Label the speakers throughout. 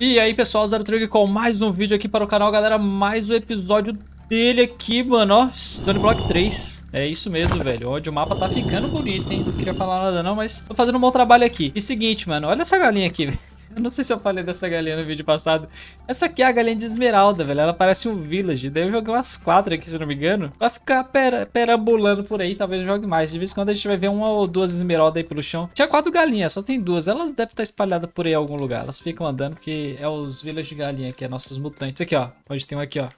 Speaker 1: E aí pessoal, Zero Trigger com mais um vídeo aqui para o canal, galera, mais um episódio dele aqui, mano, ó, Stone Block 3. É isso mesmo, velho, onde o mapa tá ficando bonito, hein, não queria falar nada não, mas tô fazendo um bom trabalho aqui. E seguinte, mano, olha essa galinha aqui, velho. Eu não sei se eu falei dessa galinha no vídeo passado. Essa aqui é a galinha de esmeralda, velho. Ela parece um village. Daí eu joguei umas quatro aqui, se não me engano. Vai ficar pera perambulando por aí. Talvez jogue mais. De vez em quando a gente vai ver uma ou duas esmeraldas aí pelo chão. Tinha quatro galinhas, só tem duas. Elas devem estar espalhadas por aí em algum lugar. Elas ficam andando, porque é os village de galinha que é nossos mutantes. Aqui, ó. Onde tem um aqui, ó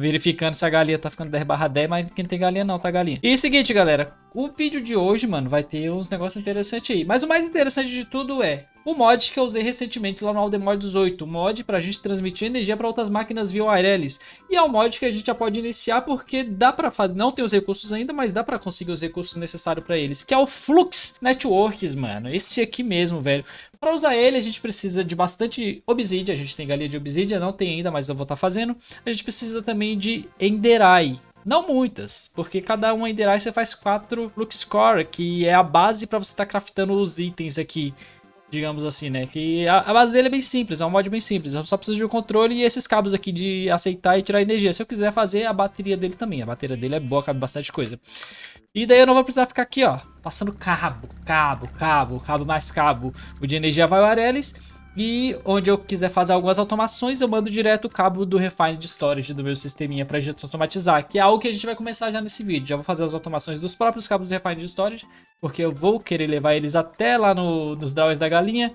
Speaker 1: verificando se a galinha tá ficando 10 barra 10, mas quem tem galinha não, tá galinha. E é seguinte, galera, o vídeo de hoje, mano, vai ter uns negócios interessantes aí. Mas o mais interessante de tudo é o mod que eu usei recentemente lá no Aldemod 18, mod para a gente transmitir energia para outras máquinas via wireless. E é um mod que a gente já pode iniciar porque dá para não tem os recursos ainda, mas dá para conseguir os recursos necessários para eles, que é o Flux Networks, mano. Esse aqui mesmo, velho. Para usar ele, a gente precisa de bastante obsidian, a gente tem galinha de obsidian, não tem ainda, mas eu vou estar tá fazendo. A gente precisa também de enderai, não muitas, porque cada uma Enderai você faz quatro Lux Core, que é a base para você estar tá craftando os itens aqui digamos assim, né? Que a, a, base dele é bem simples, é um mod bem simples. Eu só preciso de um controle e esses cabos aqui de aceitar e tirar energia. Se eu quiser fazer a bateria dele também, a bateria dele é boa, cabe bastante coisa. E daí eu não vou precisar ficar aqui, ó, passando cabo, cabo, cabo, cabo mais cabo. O de energia vai o Arelis. E onde eu quiser fazer algumas automações, eu mando direto o cabo do Refine de Storage do meu sisteminha para automatizar, que é algo que a gente vai começar já nesse vídeo. Já vou fazer as automações dos próprios cabos do Refine de Storage porque eu vou querer levar eles até lá no, nos drawers da galinha.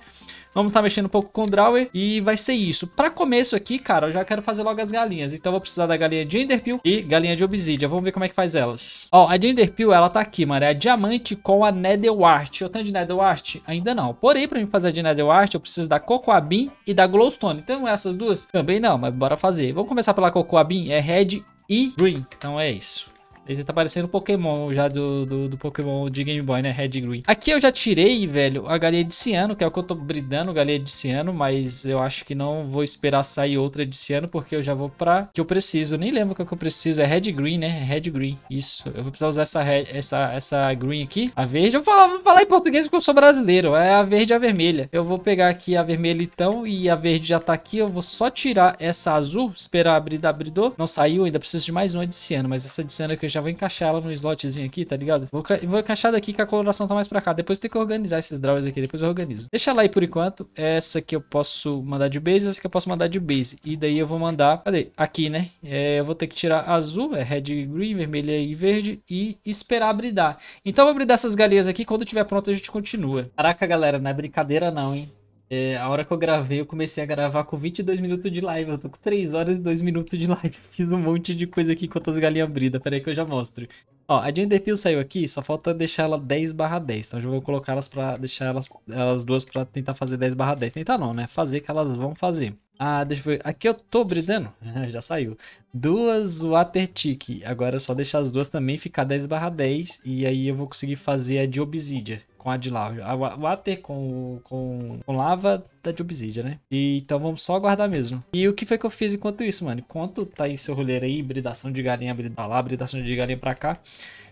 Speaker 1: Vamos estar tá mexendo um pouco com o drawer e vai ser isso. Para começo aqui, cara, eu já quero fazer logo as galinhas. Então eu vou precisar da galinha de Enderpeel e galinha de Obsidian. Vamos ver como é que faz elas. Ó, a de Enderpeel, ela tá aqui, mano. É a diamante com a Netherwart. Eu tenho de Netherwart? Ainda não. Porém, para mim fazer a de Netherwart, eu preciso da Cocoabin e da Glowstone. Então essas duas? Também não, mas bora fazer. Vamos começar pela Cocoabin. É Red e Green. Então é isso. Esse tá parecendo Pokémon já do, do, do, Pokémon de Game Boy, né? Red Green. Aqui eu já tirei, velho, a galinha de ciano, que é o que eu tô bridando, galinha de ciano, mas eu acho que não vou esperar sair outra de ciano, porque eu já vou pra que eu preciso. nem lembro o que, é que eu preciso. É Red Green, né? Red Green. Isso. Eu vou precisar usar essa, essa, essa green aqui. A verde. Eu vou falar, vou falar em português porque eu sou brasileiro. É a verde e a vermelha. Eu vou pegar aqui a vermelha então e a verde já tá aqui. Eu vou só tirar essa azul, esperar abrir da abridor. Não saiu, ainda preciso de mais uma de ciano, mas essa de ciano que eu já vou encaixar ela no slotzinho aqui, tá ligado? Vou, vou encaixar daqui que a coloração tá mais pra cá. Depois tem que organizar esses drawers aqui, depois eu organizo. Deixa ela aí por enquanto. Essa aqui eu posso mandar de base, essa aqui eu posso mandar de base. E daí eu vou mandar, cadê? Aqui, né? É, eu vou ter que tirar azul, é red, green, vermelho e verde e esperar bridar. Então eu vou bridar essas galinhas aqui, quando tiver pronto a gente continua. Caraca, galera, não é brincadeira não, hein? É, a hora que eu gravei, eu comecei a gravar com 22 minutos de live. Eu tô com 3 horas e 2 minutos de live. Fiz um monte de coisa aqui enquanto as galinhas bridas. Pera aí que eu já mostro. Ó, a Jane saiu aqui, só falta deixar ela 10 barra 10. Então tá? eu já vou colocar elas pra deixar elas, elas duas pra tentar fazer 10 barra 10. Tentar não, né? Fazer que elas vão fazer. Ah, deixa eu ver. Aqui eu tô bridando. já saiu. Duas Water Tick. Agora é só deixar as duas também ficar 10 barra 10. E aí eu vou conseguir fazer a de Obsidian com a de lava. A water com, com, com lava da tá de obsidian, né? E, então vamos só aguardar mesmo. E o que foi que eu fiz enquanto isso, mano? Enquanto tá aí seu roleiro aí, bridação de galinha pra tá lá, bridação de galinha pra cá.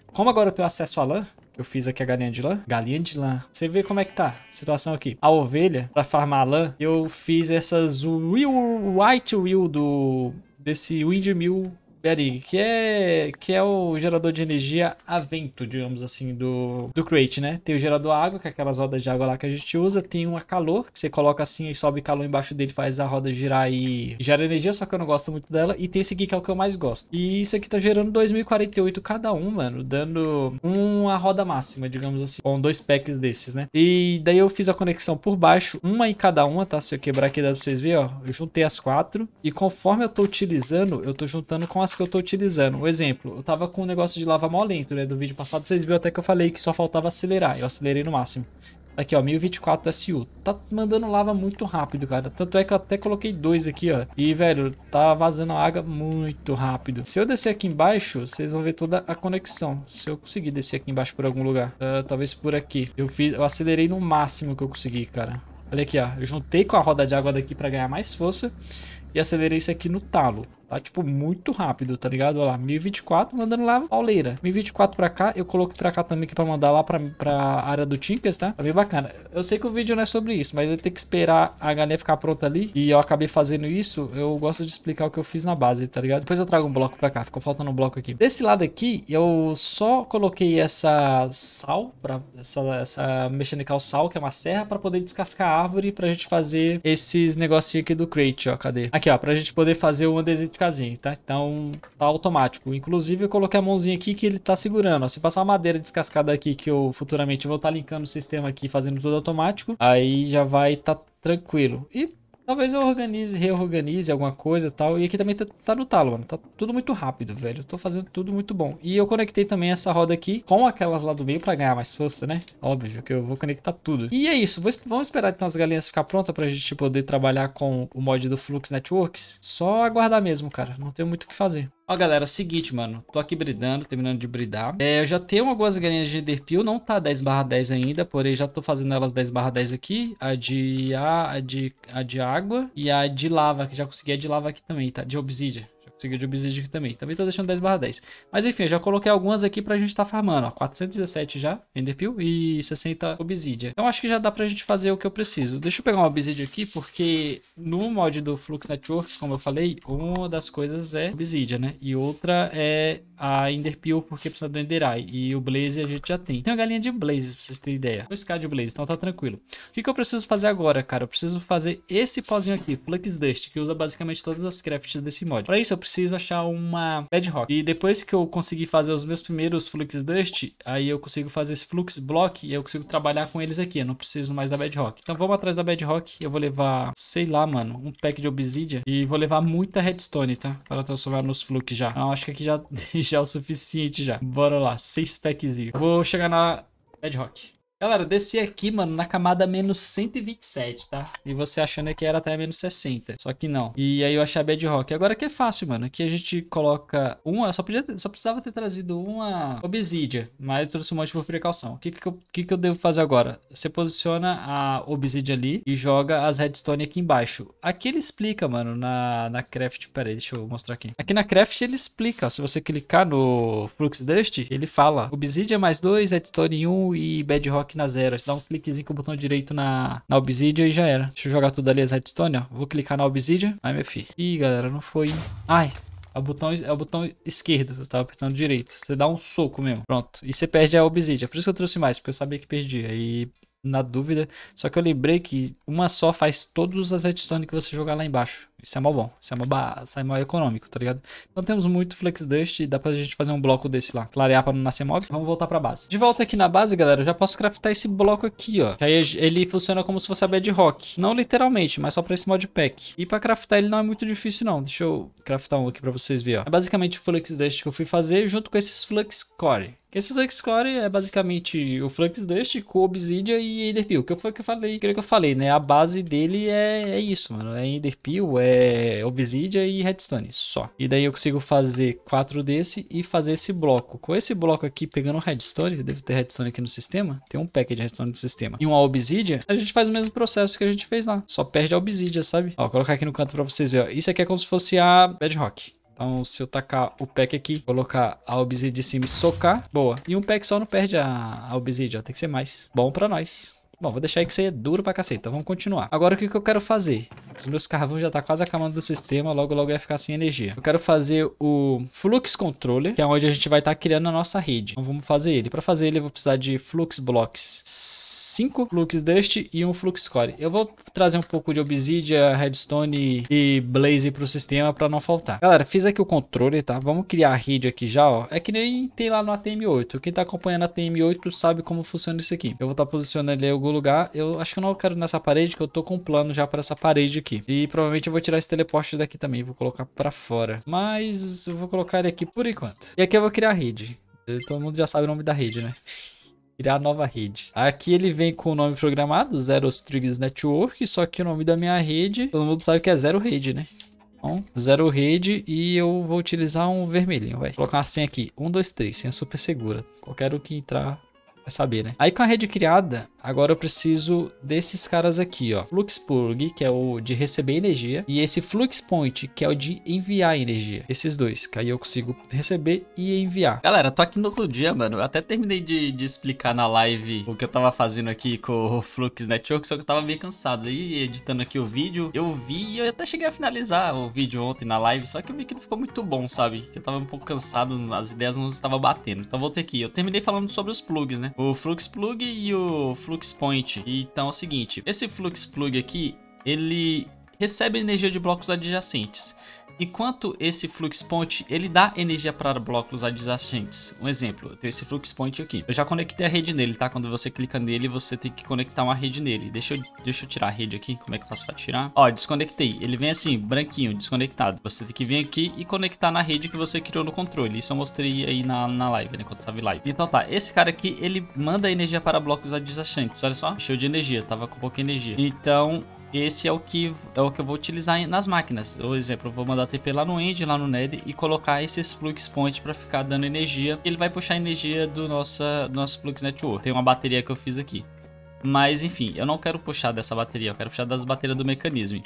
Speaker 1: Como agora eu tenho acesso à lã, eu fiz aqui a galinha de lã. Galinha de lã. Você vê como é que tá a situação aqui. A ovelha, pra farmar a lã, eu fiz essas Will, White Will do... Desse Windmill Berig, que é, que é o gerador de energia a vento, digamos assim, do, do crate, né? Tem o gerador água, que é aquelas rodas de água lá que a gente usa. Tem um a calor, que você coloca assim e sobe calor embaixo dele, faz a roda girar e gera energia, só que eu não gosto muito dela. E tem esse aqui que é o que eu mais gosto. E isso aqui tá gerando 2048 cada um, mano, dando uma roda máxima, digamos assim, com dois packs desses, né? E daí eu fiz a conexão por baixo, uma em cada uma, tá? Se eu quebrar aqui dá pra vocês verem, ó. Eu juntei as quatro e conforme eu tô utilizando, eu tô juntando com as que eu estou utilizando. Um exemplo, eu tava com um negócio de lava mó lento, né? Do vídeo passado vocês viram até que eu falei que só faltava acelerar. Eu acelerei no máximo. Aqui, ó, 1024 SU. Tá mandando lava muito rápido, cara. Tanto é que eu até coloquei dois aqui, ó. E, velho, tá vazando água muito rápido. Se eu descer aqui embaixo, vocês vão ver toda a conexão. Se eu conseguir descer aqui embaixo por algum lugar. Uh, talvez por aqui. Eu, fiz, eu acelerei no máximo que eu consegui, cara. Olha aqui, ó. Eu juntei com a roda de água daqui pra ganhar mais força. E acelerei isso aqui no talo. Tá, tipo, muito rápido, tá ligado? Olha lá, 1024 mandando lá pauleira. 1024 pra cá, eu coloquei pra cá também aqui pra mandar lá pra, pra área do Tinkers, tá? Tá bem bacana. Eu sei que o vídeo não é sobre isso, mas eu tenho que esperar a galinha ficar pronta ali. E eu acabei fazendo isso, eu gosto de explicar o que eu fiz na base, tá ligado? Depois eu trago um bloco pra cá, ficou faltando um bloco aqui. Desse lado aqui, eu só coloquei essa sal, pra, essa, essa mechanical sal, que é uma serra, pra poder descascar a árvore pra gente fazer esses negocinhos aqui do crate, ó. Cadê? Aqui, ó, pra gente poder fazer o andesite ficarzinho, tá? Então tá automático. Inclusive eu coloquei a mãozinha aqui que ele tá segurando. Se passar uma madeira descascada aqui que eu futuramente vou estar tá linkando o sistema aqui fazendo tudo automático, aí já vai tá tranquilo. E Talvez eu organize, reorganize alguma coisa e tal. E aqui também tá, tá no talo, mano. Tá tudo muito rápido, velho. Eu tô fazendo tudo muito bom. E eu conectei também essa roda aqui com aquelas lá do meio pra ganhar mais força, né? Óbvio que eu vou conectar tudo. E é isso. Vou, vamos esperar então as galinhas ficar prontas pra gente poder trabalhar com o mod do Flux Networks. Só aguardar mesmo, cara. Não tem muito o que fazer. Ó, galera, seguinte, mano. Tô aqui bridando, terminando de bridar. É, eu já tenho algumas galinhas de Enderpeel, não tá 10 barra 10 ainda, porém já tô fazendo elas 10 barra 10 aqui. A de, a, a, de, a de água e a de lava, que já consegui a de lava aqui também, tá? De obsidian. Conseguiu de obsidian também. Também tô deixando 10 barra 10. Mas enfim, eu já coloquei algumas aqui pra gente tá farmando. Ó, 417 já, enderpeel, e 60 obsidian. Então acho que já dá pra gente fazer o que eu preciso. Deixa eu pegar uma obsidian aqui, porque no mod do Flux Networks, como eu falei, uma das coisas é obsidian, né? E outra é a enderpeel, porque precisa do enderai. E o blaze a gente já tem. Tem uma galinha de blazes, pra vocês terem ideia. 2k de blaze, então tá tranquilo. O que, que eu preciso fazer agora, cara? Eu preciso fazer esse pozinho aqui, Flux Dust, que usa basicamente todas as crafts desse mod. Pra isso eu preciso preciso achar uma bedrock. E depois que eu conseguir fazer os meus primeiros flux dust, aí eu consigo fazer esse flux block e eu consigo trabalhar com eles aqui. Eu não preciso mais da bedrock. Então vamos atrás da bedrock. Eu vou levar, sei lá, mano, um pack de obsidian e vou levar muita redstone, tá? Para transformar nos flux já. Então acho que aqui já, já é o suficiente já. Bora lá, seis packzinho. Vou chegar na bedrock. Galera, eu desci aqui, mano, na camada menos 127, tá? E você achando que era até menos 60. Só que não. E aí eu achei a bedrock. Agora que é fácil, mano. Aqui a gente coloca uma... Só, podia, só precisava ter trazido uma obsidia. Mas eu trouxe um monte por precaução. O que que eu, que que eu devo fazer agora? Você posiciona a obsidia ali e joga as redstone aqui embaixo. Aqui ele explica, mano, na, na craft. Pera aí, deixa eu mostrar aqui. Aqui na craft ele explica. Ó, se você clicar no Flux Dust, ele fala obsidia mais 2, redstone 1 um, e bedrock aqui zero. Você Dá um cliquezinho com o botão direito na, na Obsidian e já era. Deixa eu jogar tudo ali as redstone, ó. Vou clicar na Obsidian. Ai, meu filho. Ih, galera, não foi... Ai, é o botão, é o botão esquerdo, eu tava apertando direito. Você dá um soco mesmo, pronto. E você perde a obsidian. Por isso que eu trouxe mais, porque eu sabia que perdia. E na dúvida, só que eu lembrei que uma só faz todas as redstone que você jogar lá embaixo. Isso é mó bom. Isso é mó, ba... isso é mó econômico, tá ligado? Então temos muito Flex Dust. Dá pra gente fazer um bloco desse lá. Clarear pra não nascer mob. Vamos voltar pra base. De volta aqui na base, galera, eu já posso craftar esse bloco aqui, ó. Que aí ele funciona como se fosse a bedrock. Não literalmente, mas só pra esse modpack. E pra craftar ele não é muito difícil, não. Deixa eu craftar um aqui pra vocês verem, ó. É basicamente o Flux Dust que eu fui fazer junto com esses Flux Core. Esse Flux Core é basicamente o Flux Dust com Obsidia e Enderpeel. Que foi o que eu falei. Que eu falei, né? A base dele é, é isso, mano. É Enderpeel, é é, Obsidian e Redstone, só. E daí eu consigo fazer quatro desse e fazer esse bloco. Com esse bloco aqui, pegando Redstone, deve ter Redstone aqui no sistema, tem um pack de Redstone no sistema, e uma Obsidian, a gente faz o mesmo processo que a gente fez lá, só perde a Obsidian, sabe? Ó, vou colocar aqui no canto pra vocês verem, Isso aqui é como se fosse a Bedrock. Então, se eu tacar o pack aqui, colocar a obsidian de cima e socar, boa. E um pack só não perde a, a obsidian, ó. tem que ser mais. Bom pra nós. Bom, vou deixar aí que isso é duro pra caceta. Então vamos continuar. Agora o que, que eu quero fazer? Os meus carvão já tá quase acabando do sistema, logo logo vai ficar sem energia. Eu quero fazer o Flux Controller, que é onde a gente vai estar tá criando a nossa rede. Então vamos fazer ele. Para fazer ele eu vou precisar de Flux Blocks 5, Flux Dust e um Flux Core. Eu vou trazer um pouco de Obsidia, Redstone e Blaze pro sistema para não faltar. Galera, fiz aqui o controle, tá? Vamos criar a rede aqui já, ó. É que nem tem lá no ATM8. Quem tá acompanhando a ATM8 sabe como funciona isso aqui. Eu vou estar tá posicionando ali alguns algum lugar. Eu acho que eu não quero nessa parede, que eu tô com um plano já para essa parede aqui. E provavelmente eu vou tirar esse teleporte daqui também, vou colocar para fora. Mas eu vou colocar ele aqui por enquanto. E aqui eu vou criar a rede. Todo mundo já sabe o nome da rede, né? criar nova rede. Aqui ele vem com o nome programado, Zero Strings Network, só que o nome da minha rede, todo mundo sabe que é Zero Rede, né? Então, zero rede e eu vou utilizar um vermelhinho, vai. Colocar uma senha aqui, 1, 2, 3, senha super segura. Qualquer um que entrar Vai saber, né? Aí com a rede criada, agora eu preciso desses caras aqui, ó. Fluxpurg, que é o de receber energia, e esse Fluxpoint, que é o de enviar energia. Esses dois, que aí eu consigo receber e enviar. Galera, tô aqui no outro dia, mano. Eu até terminei de, de explicar na live o que eu tava fazendo aqui com o Flux Network, só que eu tava meio cansado. aí editando aqui o vídeo, eu vi e eu até cheguei a finalizar o vídeo ontem na live, só que eu vi que não ficou muito bom, sabe? Que eu tava um pouco cansado, as ideias não estavam batendo. Então voltei aqui. Eu terminei falando sobre os plugs, né? O Flux Plug e o Flux Point. Então é o seguinte, esse Flux Plug aqui, ele recebe energia de blocos adjacentes. Enquanto esse flux point ele dá energia para blocos adjacentes. Um exemplo, eu tenho esse flux point aqui. Eu já conectei a rede nele, tá? Quando você clica nele, você tem que conectar uma rede nele. Deixa eu, deixa eu tirar a rede aqui. Como é que eu faço para tirar? Ó, desconectei. Ele vem assim, branquinho, desconectado. Você tem que vir aqui e conectar na rede que você criou no controle. Isso eu mostrei aí na, na live, né? Quando eu tava live. Então tá, esse cara aqui, ele manda energia para blocos adjacentes. Olha só, show de energia. Tava com pouca energia. Então, esse é o que é o que eu vou utilizar nas máquinas. Por exemplo, eu vou mandar TP lá no end, lá no ned e colocar esses flux Points para ficar dando energia. Ele vai puxar energia do nosso do nosso flux network. Tem uma bateria que eu fiz aqui. Mas enfim, eu não quero puxar dessa bateria, eu quero puxar das baterias do mecanismo.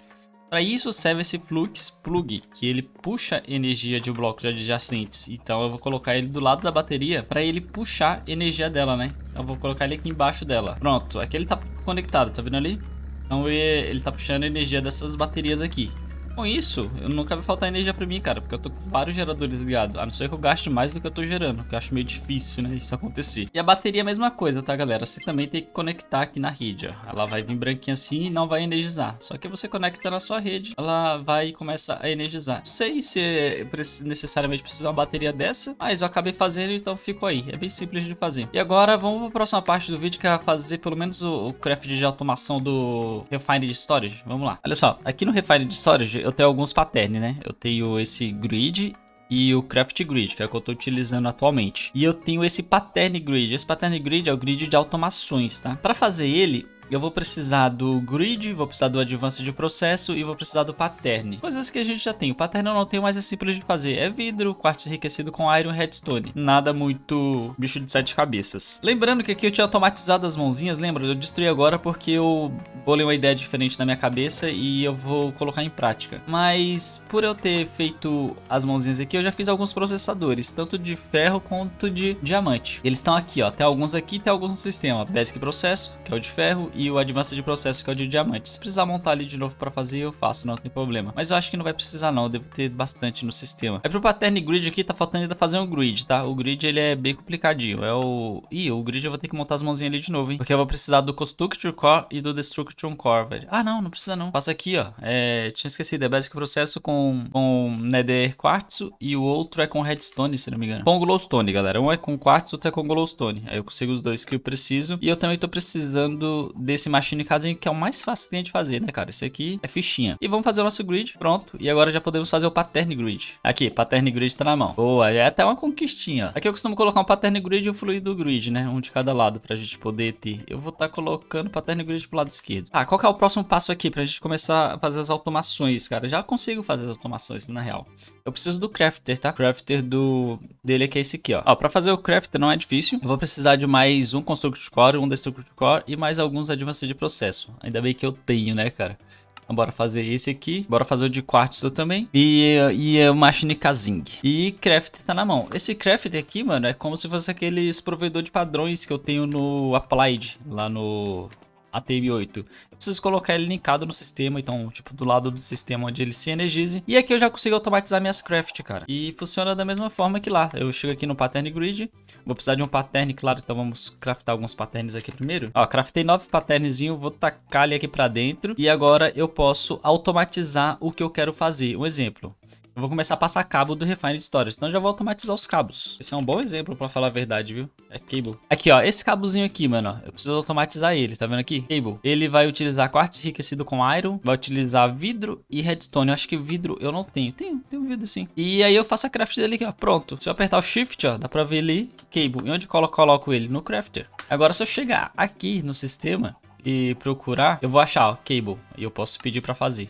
Speaker 1: Para isso serve esse flux plug, que ele puxa energia de blocos adjacentes. Então eu vou colocar ele do lado da bateria para ele puxar energia dela, né? Então, eu vou colocar ele aqui embaixo dela. Pronto, aqui ele tá conectado, tá vendo ali? Então ele está puxando energia dessas baterias aqui. Com isso, eu nunca vai faltar energia para mim, cara, porque eu tô com vários geradores ligados. A não ser que eu gaste mais do que eu tô gerando, que eu acho meio difícil, né, isso acontecer. E a bateria é a mesma coisa, tá, galera? Você também tem que conectar aqui na rede, ó. Ela vai vir branquinha assim e não vai energizar. Só que você conecta na sua rede, ela vai começar a energizar. Não sei se é necessariamente precisa de uma bateria dessa, mas eu acabei fazendo, então ficou aí. É bem simples de fazer. E agora vamos pra próxima parte do vídeo, que é fazer pelo menos o, o craft de automação do Refined Storage. Vamos lá. Olha só, aqui no Refined Storage eu tenho alguns patterns, né? Eu tenho esse grid e o Craft Grid, que é o que eu estou utilizando atualmente. E eu tenho esse Pattern Grid. Esse Pattern Grid é o grid de automações, tá? Para fazer ele, eu vou precisar do grid, vou precisar do advance de processo e vou precisar do pattern. Coisas que a gente já tem. O pattern eu não tenho, mas é simples de fazer. É vidro, quartzo enriquecido com iron redstone. Nada muito bicho de sete cabeças. Lembrando que aqui eu tinha automatizado as mãozinhas, lembra? Eu destruí agora porque eu bolei uma ideia diferente na minha cabeça e eu vou colocar em prática. Mas por eu ter feito as mãozinhas aqui, eu já fiz alguns processadores, tanto de ferro quanto de diamante. Eles estão aqui, ó. Tem alguns aqui, tem alguns no sistema. Basic Processo, que é o de ferro, e o Advanced Process, que é o de diamante. Se precisar montar ali de novo para fazer, eu faço, não tem problema. Mas eu acho que não vai precisar não, eu devo ter bastante no sistema. É pro Pattern Grid aqui, tá faltando ainda fazer um grid, tá? O grid, ele é bem complicadinho. É o... Ih, o grid eu vou ter que montar as mãozinhas ali de novo, hein? Porque eu vou precisar do Constructure Core e do Destruction Core, velho. Ah, não, não precisa não. Passa aqui, ó. É... Tinha esquecido, é Basic Processo com, com Nether Quartzo e o outro é com Redstone, se não me engano. Com Glowstone, galera. Um é com Quartzo, outro é com Glowstone. Aí eu consigo os dois que eu preciso. E eu também tô precisando desse Machine casa que é o mais fácil que tem de fazer, né, cara? Esse aqui é fichinha. E vamos fazer o nosso grid, pronto. E agora já podemos fazer o pattern grid. Aqui, pattern grid tá na mão. Boa, é até uma conquistinha. Aqui eu costumo colocar um pattern grid e um fluido grid, né? Um de cada lado pra gente poder ter. Eu vou estar tá colocando pattern grid pro lado esquerdo. Ah, qual que é o próximo passo aqui pra gente começar a fazer as automações, cara? Eu já consigo fazer as automações, na real. Eu preciso do crafter, tá? Crafter do dele que é esse aqui, ó. Ó, pra fazer o crafter não é difícil. Eu vou precisar de mais um construct core, um destruct core e mais alguns precisa de de processo. Ainda bem que eu tenho, né, cara? Então, bora fazer esse aqui. Bora fazer o de quartzo também. E, e é o Machine Kazing. E craft tá na mão. Esse craft aqui, mano, é como se fosse aqueles provedor de padrões que eu tenho no Applied, lá no ATM8 preciso colocar ele linkado no sistema, então, tipo, do lado do sistema onde ele se energize. E aqui eu já consigo automatizar minhas craft, cara. E funciona da mesma forma que lá. Eu chego aqui no pattern grid, vou precisar de um pattern, claro, então vamos craftar alguns patterns aqui primeiro. Ó, craftei nove patternzinho, vou tacar ele aqui pra dentro. E agora eu posso automatizar o que eu quero fazer. Um exemplo, eu vou começar a passar cabo do Refined Storage. Então já vou automatizar os cabos. Esse é um bom exemplo pra falar a verdade, viu? É cable. Aqui, ó. Esse cabozinho aqui, mano. Ó, eu preciso automatizar ele. Tá vendo aqui? Cable. Ele vai utilizar utilizar quartzo enriquecido com iron, vai utilizar vidro e redstone. Eu acho que vidro eu não tenho. Tenho, tenho vidro sim. E aí eu faço a craft dele aqui, ó. Pronto. Se eu apertar o shift, ó, dá pra ver ali, cable. E onde eu coloco ele? No crafter. Agora se eu chegar aqui no sistema, e procurar, eu vou achar, ó, cable, e eu posso pedir para fazer.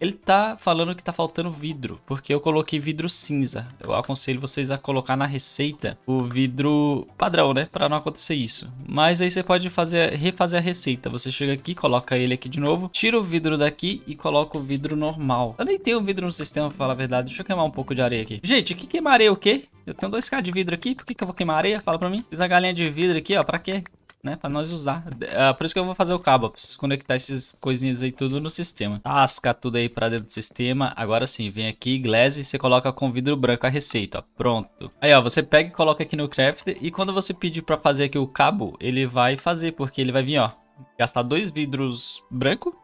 Speaker 1: Ele tá falando que tá faltando vidro, porque eu coloquei vidro cinza. Eu aconselho vocês a colocar na receita o vidro padrão, né, para não acontecer isso. Mas aí você pode fazer refazer a receita. Você chega aqui, coloca ele aqui de novo, tira o vidro daqui e coloca o vidro normal. Eu nem tenho vidro no sistema, pra falar a verdade. Deixa eu queimar um pouco de areia aqui. Gente, que queimaria o quê? Eu tenho 2k de vidro aqui, por que, que eu vou queimar areia? Fala pra mim. Fiz a galinha de vidro aqui, ó, pra quê? né? Pra nós usar. É por isso que eu vou fazer o cabo. Preciso conectar essas coisinhas aí tudo no sistema. Tasca tudo aí pra dentro do sistema. Agora sim, vem aqui, glaze, você coloca com vidro branco a receita, ó. Pronto. Aí, ó, você pega e coloca aqui no craft. E quando você pedir pra fazer aqui o cabo, ele vai fazer, porque ele vai vir, ó. Gastar dois vidros branco.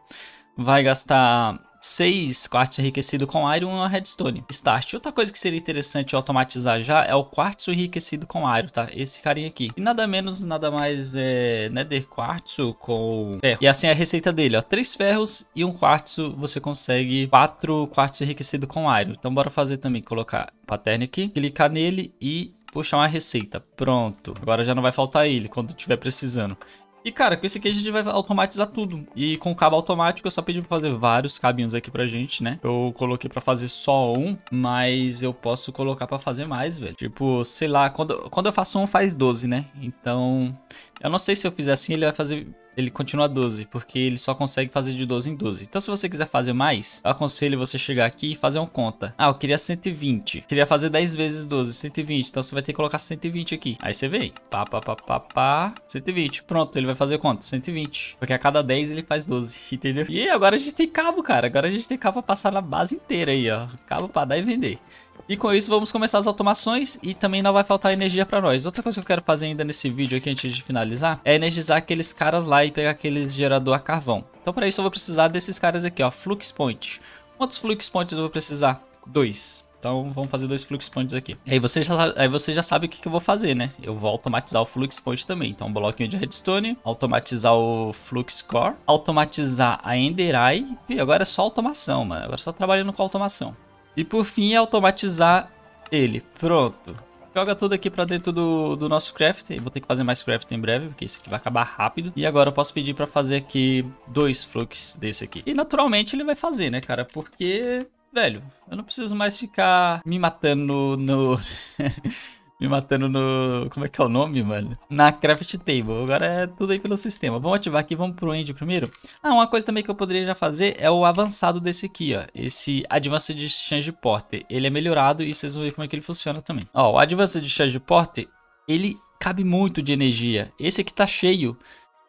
Speaker 1: Vai gastar 6 quartzo enriquecido com iron e uma redstone. Start. Outra coisa que seria interessante automatizar já é o quartzo enriquecido com iron, tá? Esse carinha aqui. E nada menos, nada mais é nether né, quartzo com ferro. E assim é a receita dele, ó. 3 ferros e um quartzo você consegue 4 quartzo enriquecido com iron. Então bora fazer também, colocar pattern aqui, clicar nele e puxar uma receita. Pronto. Agora já não vai faltar ele quando tiver precisando. E cara, com esse aqui a gente vai automatizar tudo. E com o cabo automático eu só pedi pra fazer vários cabinhos aqui pra gente, né? Eu coloquei pra fazer só um, mas eu posso colocar pra fazer mais, velho. Tipo, sei lá, quando, quando eu faço um faz 12, né? Então, eu não sei se eu fizer assim ele vai fazer ele continua 12, porque ele só consegue fazer de 12 em 12. Então se você quiser fazer mais, eu aconselho você chegar aqui e fazer uma conta. Ah, eu queria 120, queria fazer 10 vezes 12, 120, então você vai ter que colocar 120 aqui. Aí você vem, pá, pá, pá, pá, pá, 120, pronto, ele vai fazer quanto? 120, porque a cada 10 ele faz 12, entendeu? E agora a gente tem cabo, cara, agora a gente tem cabo pra passar na base inteira aí, ó, cabo pra dar e vender. E com isso vamos começar as automações e também não vai faltar energia para nós. Outra coisa que eu quero fazer ainda nesse vídeo aqui antes de finalizar é energizar aqueles caras lá e pegar aqueles gerador a carvão. Então para isso eu vou precisar desses caras aqui, ó, Flux Point. Quantos Flux Points eu vou precisar? Dois. Então vamos fazer dois flux points aqui. Aí você já, aí você já sabe o que, que eu vou fazer, né? Eu vou automatizar o flux point também. Então um bloquinho de redstone, automatizar o flux core, automatizar a ender eye. E agora é só automação, mano. Agora é só trabalhando com automação. E por fim, automatizar ele. Pronto. Joga tudo aqui pra dentro do, do nosso craft. Eu vou ter que fazer mais craft em breve, porque esse aqui vai acabar rápido. E agora eu posso pedir pra fazer aqui dois flux desse aqui. E naturalmente ele vai fazer, né, cara? Porque, velho, eu não preciso mais ficar me matando no... me matando no. Como é que é o nome, mano? Na Craft Table. Agora é tudo aí pelo sistema. Vamos ativar aqui, vamos pro End primeiro. Ah, uma coisa também que eu poderia já fazer é o avançado desse aqui, ó. Esse Advanced Exchange Porter. Ele é melhorado e vocês vão ver como é que ele funciona também. Ó, o Advanced Exchange Porter, ele cabe muito de energia. Esse aqui tá cheio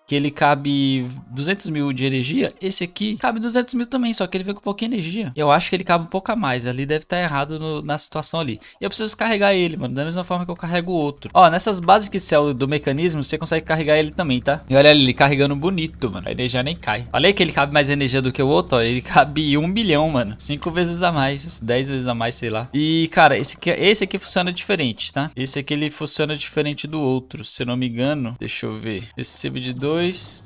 Speaker 1: que ele cabe 200 mil de energia, esse aqui cabe 200 mil também, só que ele vem com pouca energia. Eu acho que ele cabe um pouco a mais, ali deve estar tá errado no, na situação ali. E eu preciso carregar ele, mano, da mesma forma que eu carrego o outro. Ó, nessas Basic Cell do mecanismo, você consegue carregar ele também, tá? E olha ele carregando bonito, mano, a energia nem cai. Olha aí que ele cabe mais energia do que o outro, ó, ele cabe 1 bilhão, mano. 5 vezes a mais, 10 vezes a mais, sei lá. E, cara, esse aqui, esse aqui funciona diferente, tá? Esse aqui ele funciona diferente do outro, se eu não me engano. Deixa eu ver. Esse medidor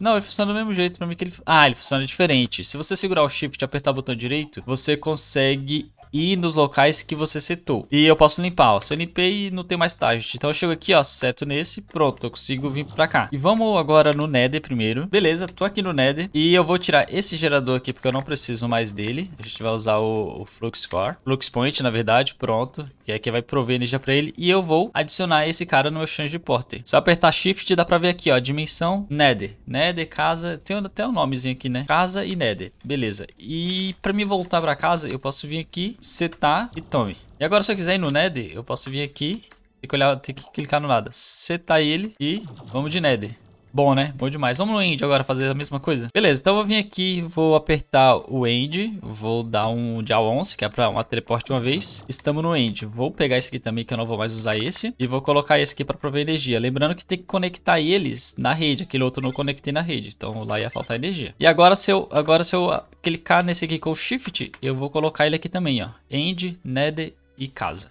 Speaker 1: não, ele funciona do mesmo jeito pra mim que ele. Ah, ele funciona diferente. Se você segurar o shift e apertar o botão direito, você consegue e nos locais que você setou. E eu posso limpar, ó. Se eu limpei, não tem mais target. Então eu chego aqui, ó, seto nesse, pronto, eu consigo vir pra cá. E vamos agora no Nether primeiro. Beleza, tô aqui no Nether e eu vou tirar esse gerador aqui porque eu não preciso mais dele. A gente vai usar o, o Flux Core, Flux Point, na verdade, pronto, que é que vai prover energia pra ele. E eu vou adicionar esse cara no meu Change Porter. Se eu apertar Shift, dá pra ver aqui, ó, dimensão Nether. Nether, casa, tem até o um nomezinho aqui, né? Casa e Nether, beleza. E pra me voltar pra casa, eu posso vir aqui setar tá e tome. E agora se eu quiser ir no Nether, eu posso vir aqui, tem que, olhar, tem que clicar no nada, setar tá ele e vamos de Nether. Bom, né? Bom demais. Vamos no end agora fazer a mesma coisa? Beleza, então eu vou vir aqui, vou apertar o end, vou dar um dial 11, que é para uma teleporte uma vez. Estamos no end. Vou pegar esse aqui também, que eu não vou mais usar esse. E vou colocar esse aqui para prover energia. Lembrando que tem que conectar eles na rede. Aquele outro não conectei na rede, então lá ia faltar energia. E agora se eu, agora, se eu clicar nesse aqui com o shift, eu vou colocar ele aqui também, ó. End, nether e casa.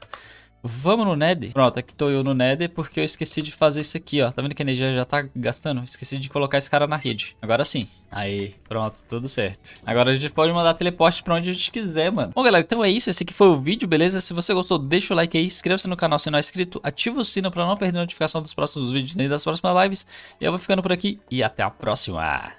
Speaker 1: Vamos no Ned? Pronto, aqui tô eu no Ned porque eu esqueci de fazer isso aqui, ó. Tá vendo que a energia já tá gastando? Esqueci de colocar esse cara na rede. Agora sim. Aí, pronto, tudo certo. Agora a gente pode mandar teleporte pra onde a gente quiser, mano. Bom, galera, então é isso. Esse aqui foi o vídeo, beleza? Se você gostou, deixa o like aí, inscreva-se no canal se não é inscrito, ativa o sino pra não perder notificação dos próximos vídeos nem das próximas lives. E eu vou ficando por aqui e até a próxima.